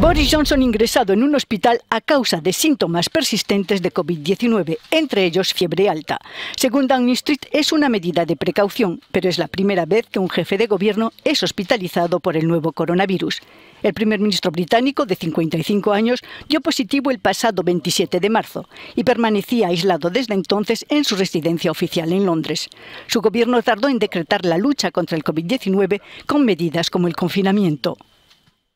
Boris Johnson ingresado en un hospital a causa de síntomas persistentes de COVID-19, entre ellos fiebre alta. Según Downing Street, es una medida de precaución, pero es la primera vez que un jefe de gobierno es hospitalizado por el nuevo coronavirus. El primer ministro británico, de 55 años, dio positivo el pasado 27 de marzo y permanecía aislado desde entonces en su residencia oficial en Londres. Su gobierno tardó en decretar la lucha contra el COVID-19 con medidas como el confinamiento.